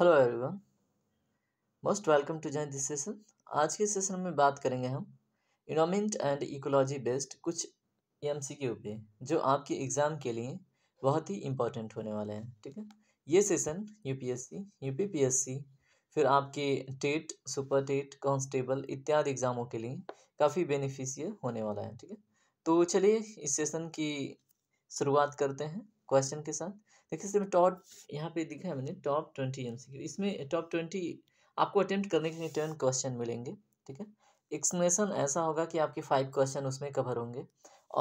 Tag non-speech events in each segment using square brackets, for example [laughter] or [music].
hello everyone most welcome to join this session आज के session में बात करेंगे हम इनोमेंट एंड इकोलॉजी बेस्ड कुछ एम सी के ऊपर जो आपके एग्ज़ाम के लिए बहुत ही इम्पोर्टेंट होने वाले हैं ठीक है ये session U P S C U P P S C फिर आपके टेट सुपर टेट कांस्टेबल इत्यादि एग्ज़ामों के लिए काफ़ी बेनिफिशियल होने वाला है ठीक है तो चलिए इस सेशन की शुरुआत करते हैं क्वेश्चन के साथ देखिए सिर्फ टॉप यहाँ पे दिखा है मैंने टॉप ट्वेंटी एम इसमें टॉप ट्वेंटी आपको अटेम्प्ट करने के लिए टेन क्वेश्चन मिलेंगे ठीक है एक्सप्लेनेशन ऐसा होगा कि आपके फाइव क्वेश्चन उसमें कवर होंगे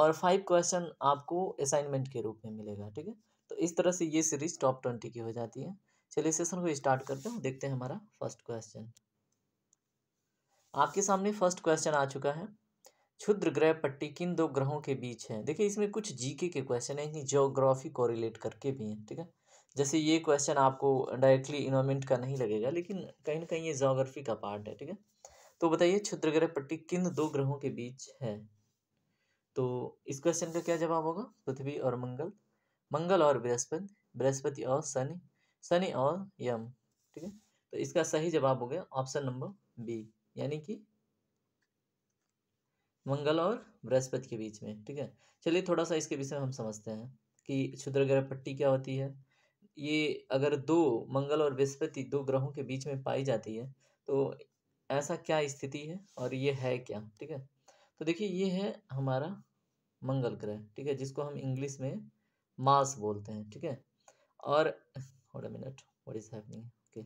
और फाइव क्वेश्चन आपको असाइनमेंट के रूप में मिलेगा ठीक है तो इस तरह से ये सीरीज टॉप ट्वेंटी की हो जाती है चलिए सेशन को स्टार्ट करते हैं देखते हैं हमारा फर्स्ट क्वेश्चन आपके सामने फर्स्ट क्वेश्चन आ चुका है क्षुद्र ग्रह पट्टी किन दो ग्रहों के बीच है देखिए इसमें कुछ जीके के क्वेश्चन हैं इसमें जोग्राफी को रिलेट करके भी हैं ठीक है जैसे ये क्वेश्चन आपको डायरेक्टली इन्वायरमेंट का नहीं लगेगा लेकिन कहीं ना कहीं ये जोग्राफी का पार्ट है ठीक है तो बताइए क्षुद्र ग्रह पट्टी किन दो ग्रहों के बीच है तो इस क्वेश्चन का क्या जवाब होगा पृथ्वी और मंगल मंगल और बृहस्पति बृहस्पति और शनि शनि और यम ठीक है तो इसका सही जवाब हो गया ऑप्शन नंबर बी यानी कि मंगल और बृहस्पति के बीच में ठीक है चलिए थोड़ा सा इसके विषय में हम समझते हैं कि क्षुद्र ग्रह पट्टी क्या होती है ये अगर दो मंगल और बृहस्पति दो ग्रहों के बीच में पाई जाती है तो ऐसा क्या स्थिति है और ये है क्या ठीक है तो देखिए ये है हमारा मंगल ग्रह ठीक है जिसको हम इंग्लिश में मास बोलते हैं ठीक है और थोड़ा minute what is happening okay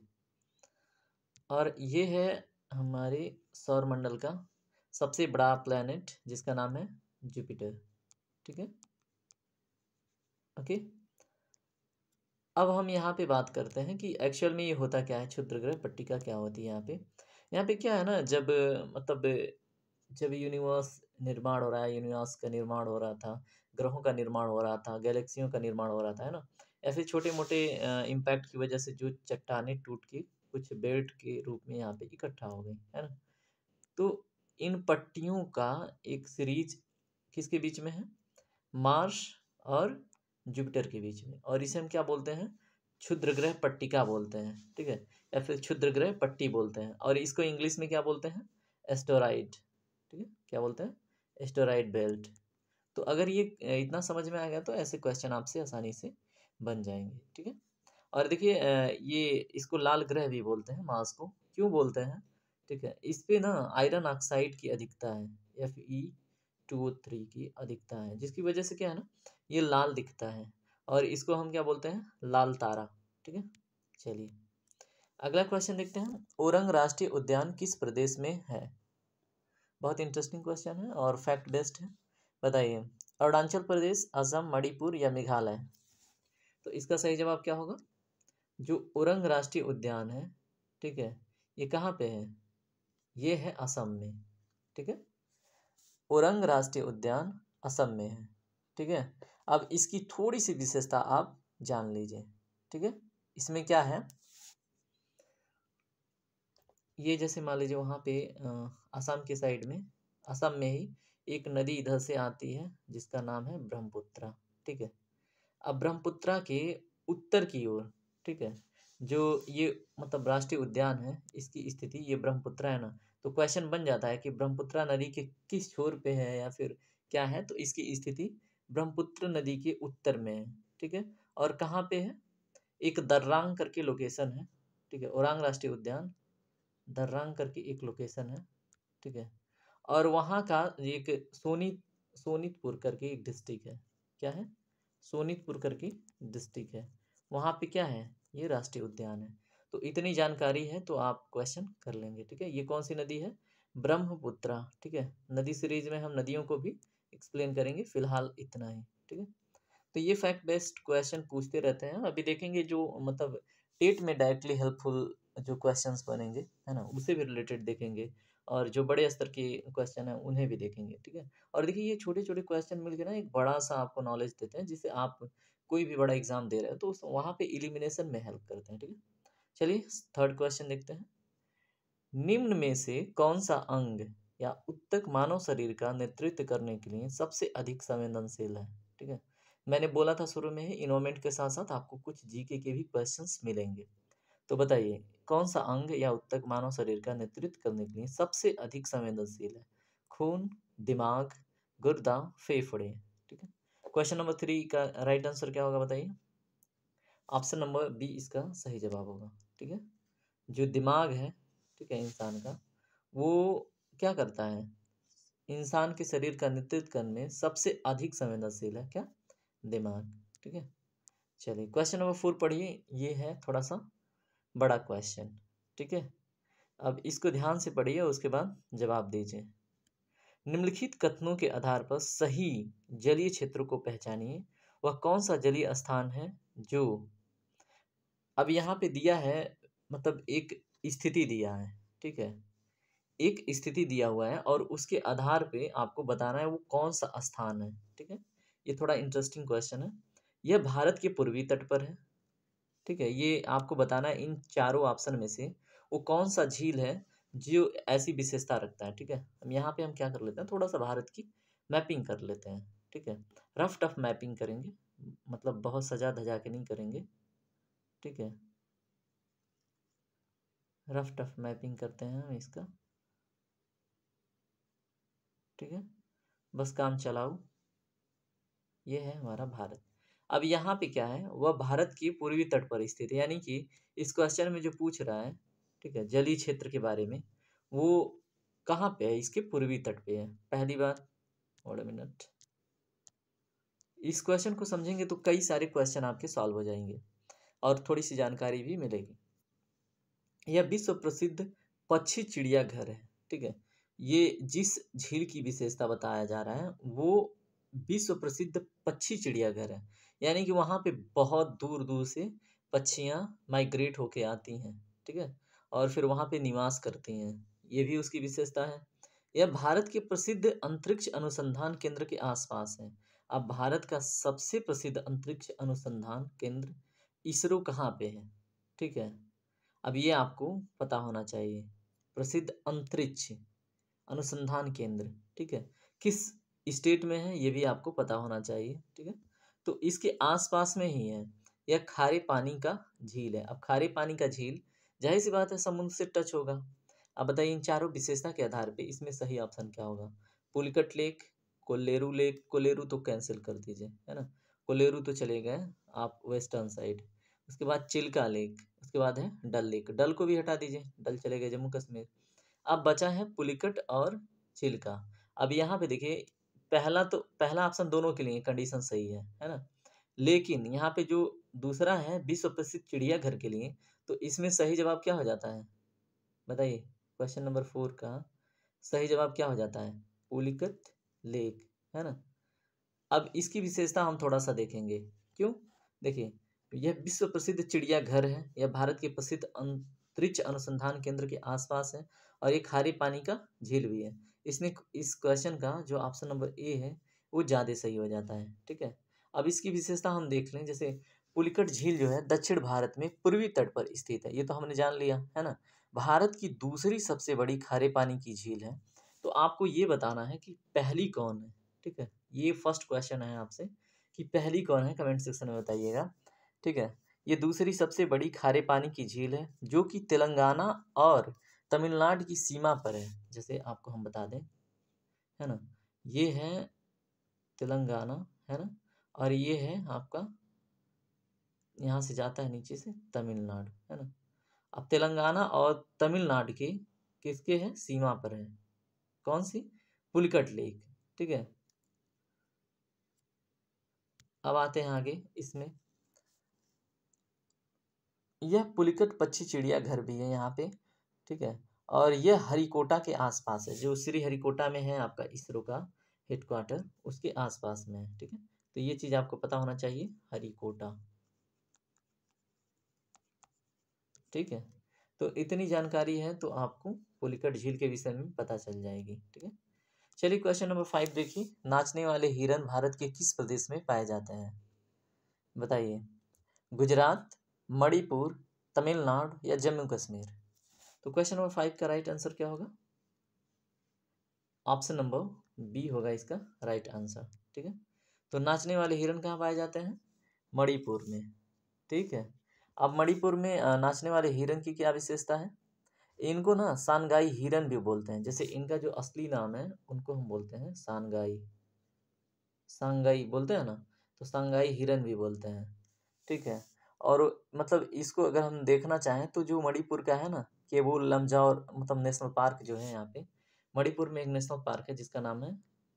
और ये है हमारे सौरमंडल का सबसे बड़ा प्लैनेट जिसका नाम है जुपिटर ठीक है ओके अब हम यहाँ पे बात करते हैं कि एक्चुअल में ये होता क्या है क्षुद्र ग्रह पट्टिका क्या होती है यहाँ पे यहाँ पे क्या है ना जब मतलब जब यूनिवर्स निर्माण हो रहा है यूनिवर्स का निर्माण हो रहा था ग्रहों का निर्माण हो रहा था गैलेक्सियों का निर्माण हो रहा था है ना ऐसे छोटे मोटे इम्पैक्ट की वजह से जो चट्टाने टूट के कुछ बेल्ट के रूप में यहाँ पे इकट्ठा हो गई है ना तो इन पट्टियों का एक सीरीज किसके बीच में है मार्स और जुपिटर के बीच में और इसे हम क्या बोलते हैं क्षुद्र ग्रह पट्टिका बोलते हैं ठीक है या फिर क्षुद्र ग्रह पट्टी बोलते हैं और इसको इंग्लिश में क्या बोलते हैं एस्टोराइड ठीक है क्या बोलते हैं एस्टोराइड बेल्ट तो अगर ये इतना समझ में आ गया तो ऐसे क्वेश्चन आपसे आसानी से बन जाएंगे ठीक है और देखिए ये इसको लाल ग्रह भी बोलते हैं मार्स को क्यों बोलते हैं ठीक है इस पर ना आयरन ऑक्साइड की अधिकता है एफ ई टू थ्री की अधिकता है जिसकी वजह से क्या है ना ये लाल दिखता है और इसको हम क्या बोलते हैं लाल तारा ठीक है चलिए अगला क्वेश्चन देखते हैं ओरंग राष्ट्रीय उद्यान किस प्रदेश में है बहुत इंटरेस्टिंग क्वेश्चन है और फैक्ट बेस्ड है बताइए अरुणाचल प्रदेश असम मणिपुर या मेघालय तो इसका सही जवाब क्या होगा जो उरंग राष्ट्रीय उद्यान है ठीक है ये कहाँ पे है ये है असम में ठीक है औरंग राष्ट्रीय उद्यान असम में है ठीक है अब इसकी थोड़ी सी विशेषता आप जान लीजिए ठीक है इसमें क्या है ये जैसे मान लीजिए वहाँ पे असम के साइड में असम में ही एक नदी इधर से आती है जिसका नाम है ब्रह्मपुत्रा ठीक है अब ब्रह्मपुत्रा के उत्तर की ओर ठीक है जो ये मतलब राष्ट्रीय उद्यान है इसकी स्थिति ये ब्रह्मपुत्र है ना तो क्वेश्चन बन जाता है कि ब्रह्मपुत्रा नदी के किस छोर पे है या फिर क्या है तो इसकी स्थिति ब्रह्मपुत्र नदी के उत्तर में है ठीक है और कहाँ पे है एक दर्रांग करके लोकेशन है ठीक है औरंग राष्ट्रीय उद्यान दर्रांग करके एक लोकेशन है ठीक है और वहाँ का एक सोनी सोनितपुर करके एक डिस्ट्रिक्ट है क्या है सोनितपुर करके डिस्ट्रिक्ट है वहाँ पे क्या है ये राष्ट्रीय उद्यान है तो इतनी जानकारी है तो आप क्वेश्चन कर लेंगे ठीक है ये कौन सी नदी है ब्रह्मपुत्रा ठीक है नदी सीरीज में हम नदियों को भी एक्सप्लेन करेंगे फिलहाल इतना ही ठीक है तो ये फैक्ट बेस्ड क्वेश्चन पूछते रहते हैं अभी देखेंगे जो मतलब टेट में डायरेक्टली हेल्पफुल जो क्वेश्चन बनेंगे है ना उसे भी रिलेटेड देखेंगे और जो बड़े स्तर के क्वेश्चन हैं उन्हें भी देखेंगे ठीक है और देखिए ये छोटे छोटे क्वेश्चन मिलकर ना एक बड़ा सा आपको नॉलेज देते हैं जिसे आप कोई भी बड़ा एग्जाम दे रहा है तो वहाँ पे इलिमिनेशन में हेल्प करते हैं ठीक है चलिए थर्ड क्वेश्चन देखते हैं निम्न में से कौन सा अंग या उत्तक मानव शरीर का नेतृत्व करने के लिए सबसे अधिक संवेदनशील है ठीक है मैंने बोला था शुरू में ही इनोमेंट के साथ साथ आपको कुछ जीके के भी क्वेश्चन मिलेंगे तो बताइए कौन सा अंग या उत्तक मानव शरीर का नेतृत्व करने के लिए सबसे अधिक संवेदनशील है खून दिमाग गुर्दा फेफड़े क्वेश्चन नंबर थ्री का राइट आंसर क्या होगा बताइए ऑप्शन नंबर बी इसका सही जवाब होगा ठीक है जो दिमाग है ठीक है इंसान का वो क्या करता है इंसान के शरीर का नेतृत्व करने में सबसे अधिक संवेदनशील है क्या दिमाग ठीक है चलिए क्वेश्चन नंबर फोर पढ़िए ये है थोड़ा सा बड़ा क्वेश्चन ठीक है अब इसको ध्यान से पढ़िए उसके बाद जवाब दीजिए निम्नलिखित कथनों के आधार पर सही जलीय क्षेत्र को पहचानिए वह कौन सा जलीय स्थान है जो अब यहाँ पे दिया है मतलब एक स्थिति दिया है ठीक है एक स्थिति दिया हुआ है और उसके आधार पे आपको बताना है वो कौन सा स्थान है ठीक है ये थोड़ा इंटरेस्टिंग क्वेश्चन है यह भारत के पूर्वी तट पर है ठीक है ये आपको बताना है इन चारों ऑप्शन में से वो कौन सा झील है जियो ऐसी विशेषता रखता है ठीक है हम यहाँ पे हम क्या कर लेते हैं थोड़ा सा भारत की मैपिंग कर लेते हैं ठीक है रफ टफ मैपिंग करेंगे मतलब बहुत सजा धजा के नहीं करेंगे ठीक है रफ टफ मैपिंग करते हैं हम इसका ठीक है बस काम चलाओ ये है हमारा भारत अब यहाँ पे क्या है वह भारत की पूर्वी तट पर स्थित है यानी कि इस क्वेश्चन में जो पूछ रहा है ठीक है जलीय क्षेत्र के बारे में वो कहाँ पे है इसके पूर्वी तट पे है पहली बार और मिनट इस क्वेश्चन को समझेंगे तो कई सारे क्वेश्चन आपके सॉल्व हो जाएंगे और थोड़ी सी जानकारी भी मिलेगी यह विश्व प्रसिद्ध पक्षी चिड़ियाघर है ठीक है ये जिस झील की विशेषता बताया जा रहा है वो विश्व प्रसिद्ध पक्षी चिड़ियाघर है यानी कि वहाँ पे बहुत दूर दूर से पक्षियाँ माइग्रेट होके आती हैं ठीक है और फिर वहाँ पे निवास करती हैं ये भी उसकी विशेषता है यह भारत के प्रसिद्ध अंतरिक्ष अनुसंधान केंद्र के आसपास है अब भारत का सबसे प्रसिद्ध अंतरिक्ष अनुसंधान केंद्र इसरो कहाँ पे है ठीक है अब ये आपको पता होना चाहिए प्रसिद्ध अंतरिक्ष अनुसंधान केंद्र ठीक है किस स्टेट में है ये भी आपको पता होना चाहिए ठीक है तो इसके आसपास में ही है यह खारे पानी का झील है अब खारे पानी का झील जाहिर सी बात है समुद्र से टच होगा अब बताइए इन चारों विशेषता के आधार पे इसमें सही ऑप्शन क्या होगा पुलिकट लेक कोलेरू लेक कोलेरू तो कैंसिल कर दीजिए है ना कोलेरू तो चले गए आप वेस्टर्न साइड उसके बाद चिल्का लेक उसके बाद है डल लेक डल को भी हटा दीजिए डल चले गए जम्मू कश्मीर अब बचा है पुलिकट और चिल्का अब यहाँ पे देखिए पहला तो पहला ऑप्शन दोनों के लिए कंडीशन सही है है ना लेकिन यहाँ पे जो दूसरा है विश्व प्रसिद्ध चिड़ियाघर के लिए तो इसमें सही जवाब क्या हो जाता है बताइए क्वेश्चन नंबर फोर का सही जवाब क्या हो जाता है पुलिकत लेक है ना अब इसकी विशेषता हम थोड़ा सा देखेंगे क्यों देखिए यह विश्व प्रसिद्ध चिड़ियाघर है यह भारत के प्रसिद्ध अंतरिक्ष अनुसंधान केंद्र के आसपास है और ये खारे पानी का झील भी है इसने इस क्वेश्चन का जो ऑप्शन नंबर ए है वो ज़्यादा सही हो जाता है ठीक है अब इसकी विशेषता हम देख लें जैसे पुलिकट झील जो है दक्षिण भारत में पूर्वी तट पर स्थित है ये तो हमने जान लिया है ना भारत की दूसरी सबसे बड़ी खारे पानी की झील है तो आपको ये बताना है कि पहली कौन है ठीक है ये फर्स्ट क्वेश्चन है आपसे कि पहली कौन है कमेंट सेक्शन में बताइएगा ठीक है ये दूसरी सबसे बड़ी खारे पानी की झील है जो कि तेलंगाना और तमिलनाडु की सीमा पर है जैसे आपको हम बता दें है ना ये है तेलंगाना है ना और ये है आपका यहाँ से जाता है नीचे से तमिलनाडु है ना अब तेलंगाना और तमिलनाडु के किसके है सीमा पर है कौन सी पुलिकट लेक ठीक है अब आते हैं आगे इसमें यह पुलिकट पक्षी चिड़िया घर भी है यहाँ पे ठीक है और यह हरिकोटा के आसपास है जो श्री हरिकोटा में है आपका इसरो का हेडक्वार्टर उसके आसपास में है ठीक है तो ये चीज़ आपको पता होना चाहिए हरिकोटा ठीक है तो इतनी जानकारी है तो आपको पुलिकट झील के विषय में पता चल जाएगी ठीक है चलिए क्वेश्चन नंबर फाइव देखिए नाचने वाले हिरन भारत के किस प्रदेश में पाए जाते हैं बताइए गुजरात मणिपुर तमिलनाडु या जम्मू कश्मीर तो क्वेश्चन नंबर फाइव का राइट आंसर क्या होगा ऑप्शन नंबर बी होगा इसका राइट आंसर ठीक है तो नाचने वाले हिरन कहाँ पाए जाते हैं मणिपुर में ठीक है अब मणिपुर में नाचने वाले हिरन की क्या विशेषता है इनको ना सानगाई हिरन भी बोलते हैं जैसे इनका जो असली नाम है उनको हम बोलते हैं सानगाई सांगाई बोलते हैं ना तो सांगाई हिरन भी बोलते हैं ठीक है और मतलब इसको अगर हम देखना चाहें तो जो मणिपुर का है ना केबुल लमजाओर मतलब नेशनल पार्क जो है यहाँ पे मणिपुर में एक नेशनल पार्क है जिसका नाम है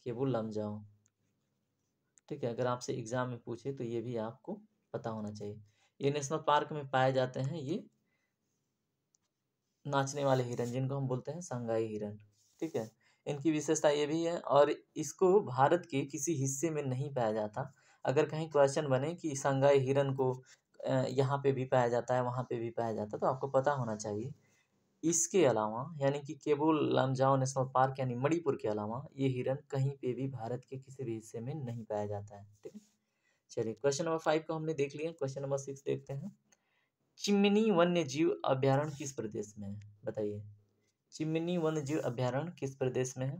केबुल लमजाओ ठीक है अगर आपसे एग्ज़ाम में पूछे तो ये भी आपको पता होना चाहिए ये नेशनल पार्क में पाए जाते हैं ये नाचने वाले हिरण जिनको हम बोलते हैं संगाई हिरण ठीक है इनकी विशेषता ये भी है और इसको भारत के किसी हिस्से में नहीं पाया जाता अगर कहीं क्वेश्चन बने कि संगाई हिरण को यहाँ पे भी पाया जाता है वहाँ पे भी पाया जाता है तो आपको पता होना चाहिए इसके अलावा यानी कि केवल लमजाओ नेशनल पार्क यानी मणिपुर के अलावा ये हिरण कहीं पे भी भारत के किसी भी हिस्से में नहीं पाया जाता है ठीक है चलिए क्वेश्चन नंबर फाइव को हमने देख लिया क्वेश्चन नंबर सिक्स देखते हैं चिमनी वन्य जीव अभ्यारण किस प्रदेश में है बताइए चिमनी वन्य जीव अभ्यारण किस प्रदेश में है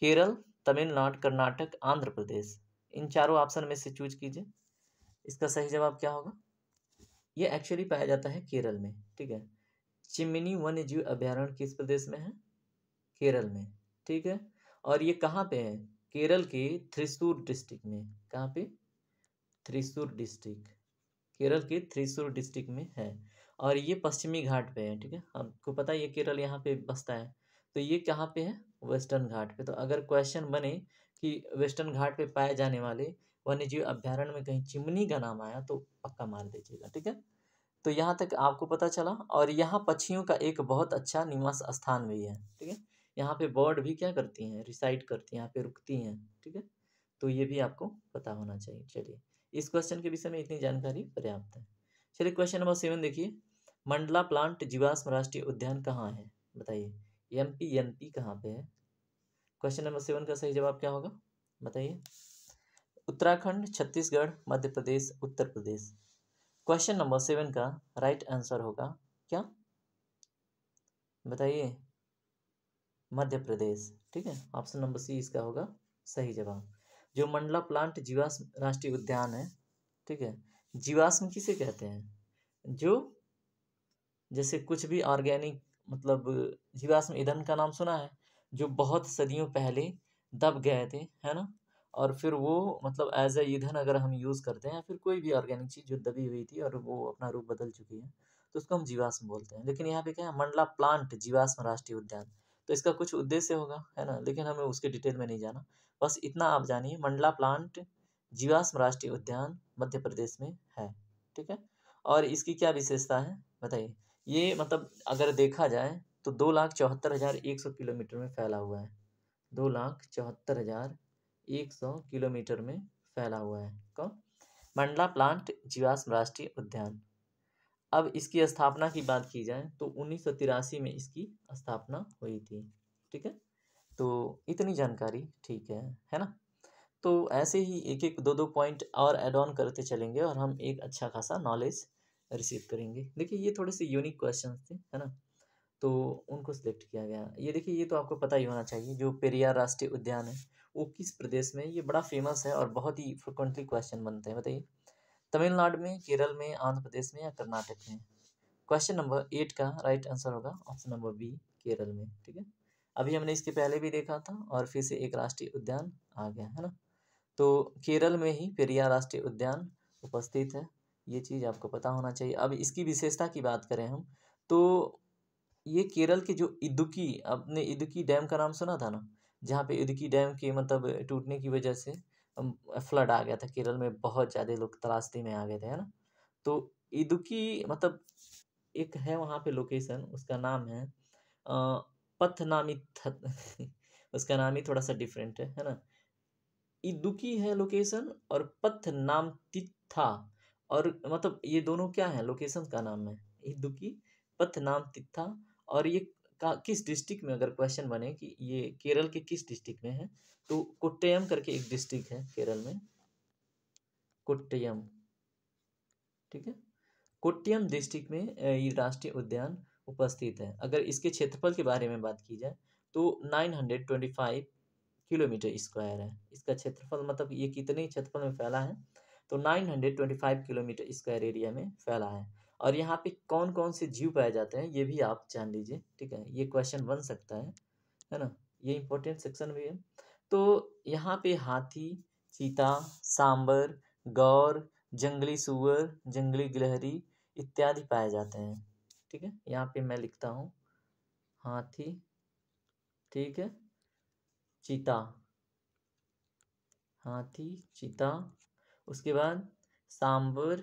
केरल तमिलनाडु कर्नाटक आंध्र प्रदेश इन चारों ऑप्शन में से चूज कीजिए इसका सही जवाब क्या होगा ये एक्चुअली पाया जाता है केरल में ठीक है चिमनी वन्य जीव अभ्यारण्य किस प्रदेश में है केरल में ठीक है और ये कहाँ पे है केरल के थ्रिसूर डिस्ट्रिक्ट में कहाँ पे थ्रिसूर डिस्ट्रिक्ट केरल के थ्रिसूर डिस्ट्रिक्ट में है और ये पश्चिमी घाट पे है ठीक है आपको पता है ये केरल यहाँ पे बसता है तो ये कहाँ पे है वेस्टर्न घाट पे तो अगर क्वेश्चन बने कि वेस्टर्न घाट पे पाए जाने वाले वन्यजीव अभ्यारण्य में कहीं चिमनी का नाम आया तो पक्का मार दीजिएगा ठीक है तो यहाँ तक आपको पता चला और यहाँ पक्षियों का एक बहुत अच्छा निवास स्थान भी है ठीक है यहाँ पे बर्ड भी क्या करती हैं रिसाइड करती हैं यहाँ पे रुकती हैं ठीक है तो ये भी आपको पता होना चाहिए चलिए इस क्वेश्चन के विषय में इतनी जानकारी पर्याप्त है चलिए क्वेश्चन नंबर सेवन देखिए मंडला प्लांट जीवाश्म राष्ट्रीय उद्यान कहाँ है बताइए एम पी एन पी कहाँ पे है क्वेश्चन नंबर सेवन का सही जवाब क्या होगा बताइए Uttarakhand Chhattisgarh Madhya Pradesh Uttar Pradesh question number seven का राइट आंसर होगा क्या बताइए मध्य प्रदेश ठीक है ऑप्शन नंबर सी इसका होगा सही जवाब जो मंडला प्लांट जीवाश्म राष्ट्रीय उद्यान है ठीक है जीवाश्म किसे कहते हैं जो जैसे कुछ भी ऑर्गेनिक मतलब जीवाश्म ईंधन का नाम सुना है जो बहुत सदियों पहले दब गए थे है ना और फिर वो मतलब एज ए ईंधन अगर हम यूज़ करते हैं फिर कोई भी ऑर्गेनिक चीज़ जो दबी हुई थी और वो अपना रूप बदल चुकी है तो उसको हम जीवाश्म बोलते हैं लेकिन यहाँ पे क्या है मंडला प्लांट जीवाश्म राष्ट्रीय उद्यान तो इसका कुछ उद्देश्य होगा है ना लेकिन हमें उसके डिटेल में नहीं जाना बस इतना आप जानिए मंडला प्लांट जीवाश्म राष्ट्रीय उद्यान मध्य प्रदेश में है ठीक है और इसकी क्या विशेषता है बताइए ये मतलब अगर देखा जाए तो दो लाख चौहत्तर हज़ार एक सौ किलोमीटर में फैला हुआ है दो लाख चौहत्तर हज़ार एक सौ किलोमीटर में फैला हुआ है कौन मंडला प्लांट जीवाश्म राष्ट्रीय उद्यान अब इसकी स्थापना की बात की जाए तो उन्नीस में इसकी स्थापना हुई थी ठीक है तो इतनी जानकारी ठीक है है ना तो ऐसे ही एक एक दो दो पॉइंट और एड ऑन करते चलेंगे और हम एक अच्छा खासा नॉलेज रिसीव करेंगे देखिए ये थोड़े से यूनिक क्वेश्चन थे है ना तो उनको सिलेक्ट किया गया ये देखिए ये तो आपको पता ही होना चाहिए जो पेरियार राष्ट्रीय उद्यान है वो किस प्रदेश में ये बड़ा फेमस है और बहुत ही फ्रिक्वेंटली क्वेश्चन बनते हैं बताइए तमिलनाडु में केरल में आंध्र प्रदेश में या कर्नाटक में क्वेश्चन नंबर एट का राइट आंसर होगा ऑप्शन नंबर बी केरल में ठीक है अभी हमने इसके पहले भी देखा था और फिर से एक राष्ट्रीय उद्यान आ गया है ना तो केरल में ही पेरिया राष्ट्रीय उद्यान उपस्थित है ये चीज़ आपको पता होना चाहिए अब इसकी विशेषता की बात करें हम तो ये केरल के जो इदुकी अपने इदुकी डैम का नाम सुना था ना जहाँ पे इदुकी डैम के मतलब टूटने की वजह से फ्लड आ गया था केरल में बहुत ज़्यादा लोग तलाशती में आ गए थे है ना तो इदुकी मतलब एक है वहाँ पे लोकेशन उसका नाम है पथ पथनामिथ [laughs] उसका नाम ही थोड़ा सा डिफरेंट है है ना इदुकी है लोकेशन और पथ नाम तिथा और मतलब ये दोनों क्या है लोकेशन का नाम है इदुकी पथ नाम तिथा और ये का किस डिस्ट्रिक्ट में अगर क्वेश्चन बने कि ये केरल के किस डिस्ट्रिक्ट में है तो कोट्टयम करके एक डिस्ट्रिक्ट है केरल में कोट्टयम ठीक है कोट्टयम डिस्ट्रिक्ट में ये राष्ट्रीय उद्यान उपस्थित है अगर इसके क्षेत्रफल के बारे में बात की जाए तो 925 किलोमीटर स्क्वायर है इसका क्षेत्रफल मतलब ये कितने क्षेत्रफल में फैला है तो 925 किलोमीटर स्क्वायर एरिया में फैला है और यहाँ पे कौन कौन से जीव पाए जाते हैं ये भी आप जान लीजिए ठीक है ये क्वेश्चन बन सकता है है ना ये इम्पोर्टेंट सेक्शन भी है तो यहाँ पे हाथी चीता सांबर गौर जंगली सुअर जंगली गिलहरी इत्यादि पाए जाते हैं ठीक है यहाँ पे मैं लिखता हूँ हाथी ठीक है चीता हाथी चीता उसके बाद सांबर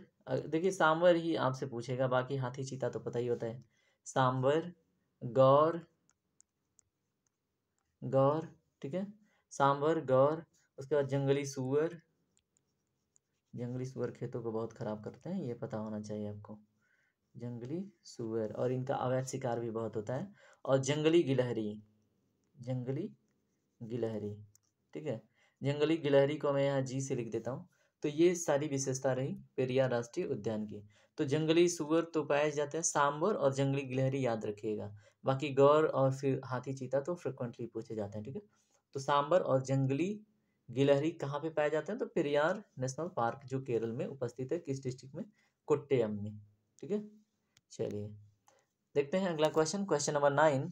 देखिए सांबर ही आपसे पूछेगा बाकी हाथी चीता तो पता ही होता है सांबर गौर गौर ठीक है सांबर गौर उसके बाद जंगली सुअर जंगली सुअर खेतों को बहुत ख़राब करते हैं ये पता होना चाहिए आपको जंगली सुअर और इनका अवैध शिकार भी बहुत होता है और जंगली गिलहरी जंगली गिलहरी ठीक है जंगली गिलहरी को मैं यहाँ जी से लिख देता हूँ तो ये सारी विशेषता रही पेरिया राष्ट्रीय उद्यान की तो जंगली सुअर तो पाए जाते हैं सांबर और जंगली गिलहरी याद रखिएगा बाकी गौर और फिर हाथी चीता तो फ्रिक्वेंटली पूछे जाते हैं ठीक है तो सांबर और जंगली गिलहरी कहाँ पे पाए जाते हैं तो पेरियार नेशनल पार्क जो केरल में उपस्थित है किस डिस्ट्रिक्ट में कोट्टयम में ठीक है चलिए देखते हैं अगला question question number nine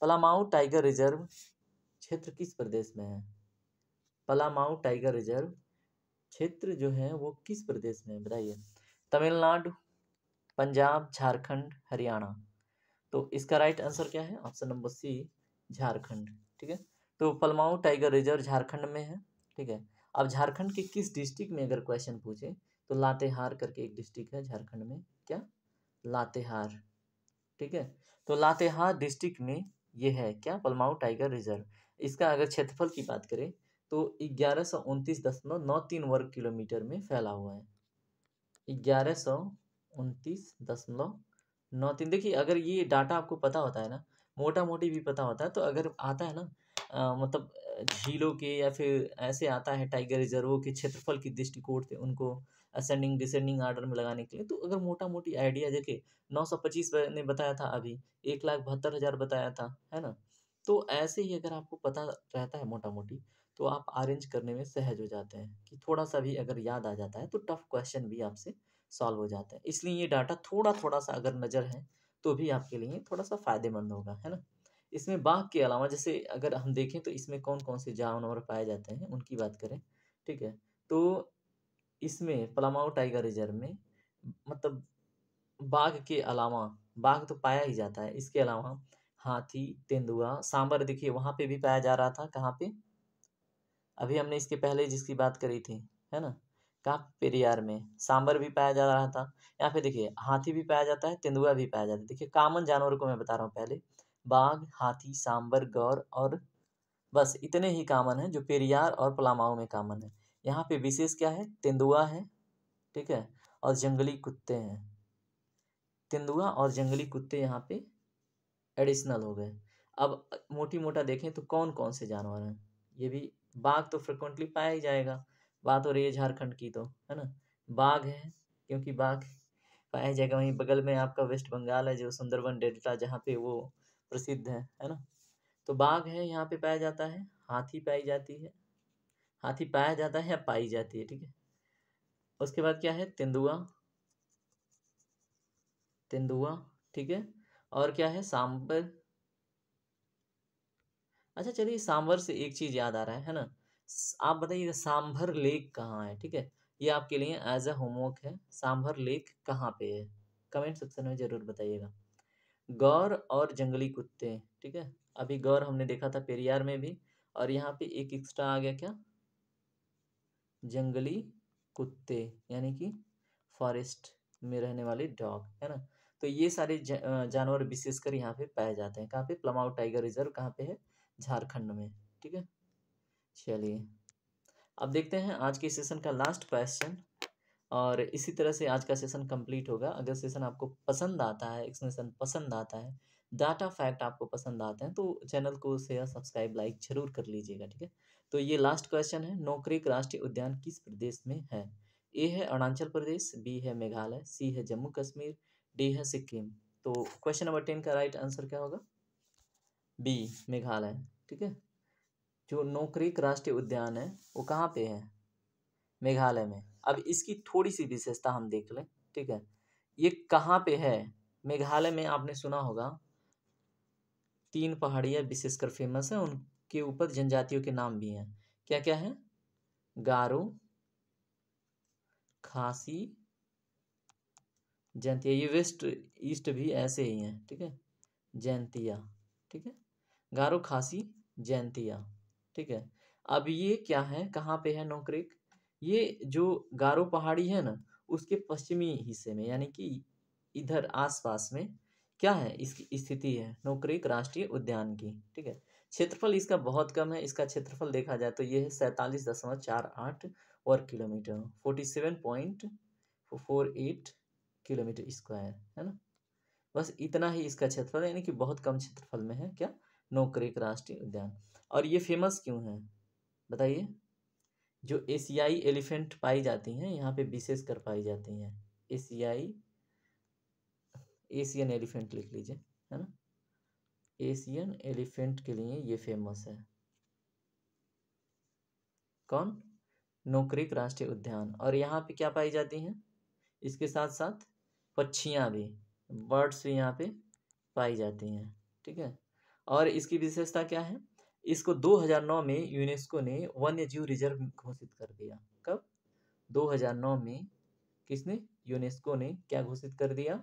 Palamau tiger reserve क्षेत्र किस प्रदेश में है पलामाऊ टाइगर रिजर्व क्षेत्र जो है वो किस प्रदेश में बताइए तमिलनाडु पंजाब झारखंड हरियाणा तो इसका राइट आंसर क्या है ऑप्शन नंबर सी झारखंड ठीक है तो पलमाऊ टाइगर रिजर्व झारखंड में है ठीक है अब झारखंड के किस डिस्ट्रिक्ट में अगर क्वेश्चन पूछे तो लातेहार करके एक डिस्ट्रिक्ट है झारखंड में क्या लातेहार ठीक है तो लातेहार डिस्ट्रिक्ट में ये है क्या पलमाऊ टाइगर रिजर्व इसका अगर क्षेत्रफल की बात करें तो ग्यारह सौ उनतीस दशमलव नौ तीन वर्ग किलोमीटर में फैला हुआ है ग्यारह सौ उनतीस दशमलव नौ तीन देखिए अगर ये डाटा आपको पता होता है ना मोटा मोटी भी पता होता है तो अगर आता है ना आ, मतलब झीलों के या फिर ऐसे आता है टाइगर रिजर्वों के क्षेत्रफल की दृष्टिकोण से उनको असेंडिंग डिसेंडिंग आर्डर में लगाने के लिए तो अगर मोटा मोटी आइडिया देखिए नौ सौ पच्चीस ने बताया था अभी एक लाख बहत्तर हज़ार बताया था है ना तो ऐसे ही अगर आपको पता रहता है मोटा मोटी तो आप अरेंज करने में सहज हो जाते हैं कि थोड़ा सा भी अगर याद आ जाता है तो टफ क्वेश्चन भी आपसे सॉल्व हो जाता है इसलिए ये डाटा थोड़ा थोड़ा सा अगर नज़र है तो भी आपके लिए थोड़ा सा फ़ायदेमंद होगा है ना इसमें बाघ के अलावा जैसे अगर हम देखें तो इसमें कौन कौन से जानवर पाए जाते हैं उनकी बात करें ठीक है तो इसमें पलामाऊ टाइगर रिजर्व में मतलब बाघ के अलावा बाघ तो पाया ही जाता है इसके अलावा हाथी तेंदुआ सांबर देखिए वहाँ पे भी पाया जा रहा था कहाँ पे अभी हमने इसके पहले जिसकी बात करी थी है ना कहाँ पेरियार में सांबर भी पाया जा रहा था यहाँ पे देखिए हाथी भी पाया जाता है तेंदुआ भी पाया जाता है देखिए कामन जानवर को मैं बता रहा हूँ पहले बाघ हाथी सांबर गौर और बस इतने ही कामन है जो पेरियार और पलामाऊ में कामन है यहाँ पे विशेष क्या है तेंदुआ है ठीक है और जंगली कुत्ते हैं तेंदुआ और जंगली कुत्ते यहाँ पे एडिशनल हो गए अब मोटी मोटा देखें तो कौन कौन से जानवर हैं ये भी बाघ तो फ्रिक्वेंटली पाया ही जाएगा बात हो रही है झारखंड की तो है ना बाघ है क्योंकि बाघ पाया जाएगा वहीं बगल में आपका वेस्ट बंगाल है जो सुंदरबन डेल्टा जहाँ पे वो प्रसिद्ध है है ना तो बाघ है यहाँ पे पाया जाता है हाथी पाई जाती है हाथी पाया जाता है या पाई जाती है ठीक है उसके बाद क्या है तेंदुआ तेंदुआ ठीक है और क्या है सांबर अच्छा चलिए सांबर से एक चीज़ याद आ रहा है है ना आप बताइए सांभर लेक कहाँ है ठीक है ये आपके लिए एज ए होमवर्क है सांभर लेक कहाँ पे है कमेंट सेक्शन में ज़रूर बताइएगा गौर और जंगली कुत्ते ठीक है अभी गौर हमने देखा था पेरियार में भी और यहाँ पे एक एक्स्ट्रा आ गया क्या जंगली कुत्ते यानी कि फॉरेस्ट में रहने वाले डॉग है ना तो ये सारे जानवर विशेषकर यहाँ पे पाए जाते हैं कहाँ पे प्लमाउ टाइगर रिजर्व कहाँ पे है झारखंड में ठीक है चलिए अब देखते हैं आज के सेशन का लास्ट क्वेश्चन और इसी तरह से आज का सेशन कंप्लीट होगा अगर सेशन आपको पसंद आता है एक्सप्लेनेशन पसंद आता है डाटा फैक्ट आपको पसंद आते हैं तो चैनल को शेयर सब्सक्राइब लाइक जरूर कर लीजिएगा ठीक है तो ये लास्ट क्वेश्चन है नौकरी राष्ट्रीय उद्यान किस प्रदेश में है ए है अरुणाचल प्रदेश बी है मेघालय सी है जम्मू कश्मीर डी है सिक्किम तो क्वेश्चन नंबर टेन का राइट आंसर क्या होगा बी मेघालय ठीक है जो नौकरी राष्ट्रीय उद्यान है वो कहाँ पे है मेघालय में अब इसकी थोड़ी सी विशेषता हम देख लें ठीक है ये कहाँ पे है मेघालय में आपने सुना होगा तीन पहाड़ियाँ विशेषकर फेमस है उन के ऊपर जनजातियों के नाम भी हैं क्या क्या है गारो खासी जैंतिया ये वेस्ट ईस्ट भी ऐसे ही हैं ठीक है जैंतिया ठीक है गारो खासी जैंतिया ठीक है अब ये क्या है कहाँ पे है नोकरेक ये जो गारो पहाड़ी है ना उसके पश्चिमी हिस्से में यानी कि इधर आसपास में क्या है इसकी स्थिति है नोकरेक राष्ट्रीय उद्यान की ठीक है क्षेत्रफल इसका बहुत कम है इसका क्षेत्रफल देखा जाए तो ये है सैंतालीस दशमलव चार आठ वर्ग kilometre forty seven point four eight kilometre square है ना बस इतना ही इसका क्षेत्रफल यानी कि बहुत कम क्षेत्रफल में है क्या नोकरेक राष्ट्रीय उद्यान और ये फेमस क्यों है बताइए जो एशियाई एलिफेंट पाई जाती हैं यहाँ पे विशेष कर पाई जाती हैं एशियाई एशियन एलिफेंट लिख लीजिए है ना एशियन एलिफेंट के लिए ये फेमस है कौन नोकरिक राष्ट्रीय उद्यान और यहाँ पे क्या पाई जाती हैं इसके साथ साथ पक्षियाँ भी बर्ड्स भी यहाँ पे पाई जाती हैं ठीक है और इसकी विशेषता क्या है इसको 2009 में यूनेस्को ने वन्य जीव रिजर्व घोषित कर दिया कब 2009 में किसने यूनेस्को ने क्या घोषित कर दिया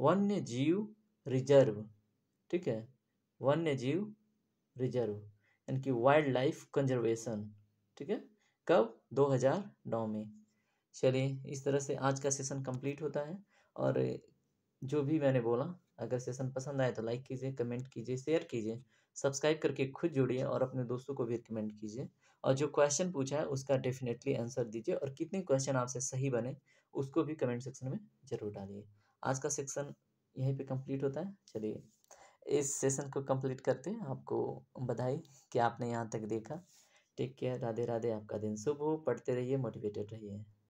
वन्य जीव रिजर्व ठीक है वन्य जीव रिजर्व यानी कि वाइल्ड लाइफ कंजर्वेशन ठीक है कब 2009 में चलिए इस तरह से आज का सेशन कंप्लीट होता है और जो भी मैंने बोला अगर सेशन पसंद आए तो लाइक कीजिए कमेंट कीजिए शेयर कीजिए सब्सक्राइब करके खुद जुड़िए और अपने दोस्तों को भी रिकमेंड कीजिए और जो क्वेश्चन पूछा है उसका डेफिनेटली आंसर दीजिए और कितने क्वेश्चन आपसे सही बने उसको भी कमेंट सेक्शन में ज़रूर डालिए आज का सेक्शन यहीं पे कंप्लीट होता है चलिए इस सेशन को कंप्लीट करते हैं आपको बधाई कि आपने यहाँ तक देखा टेक केयर राधे राधे आपका दिन शुभ हो पढ़ते रहिए मोटिवेटेड रहिए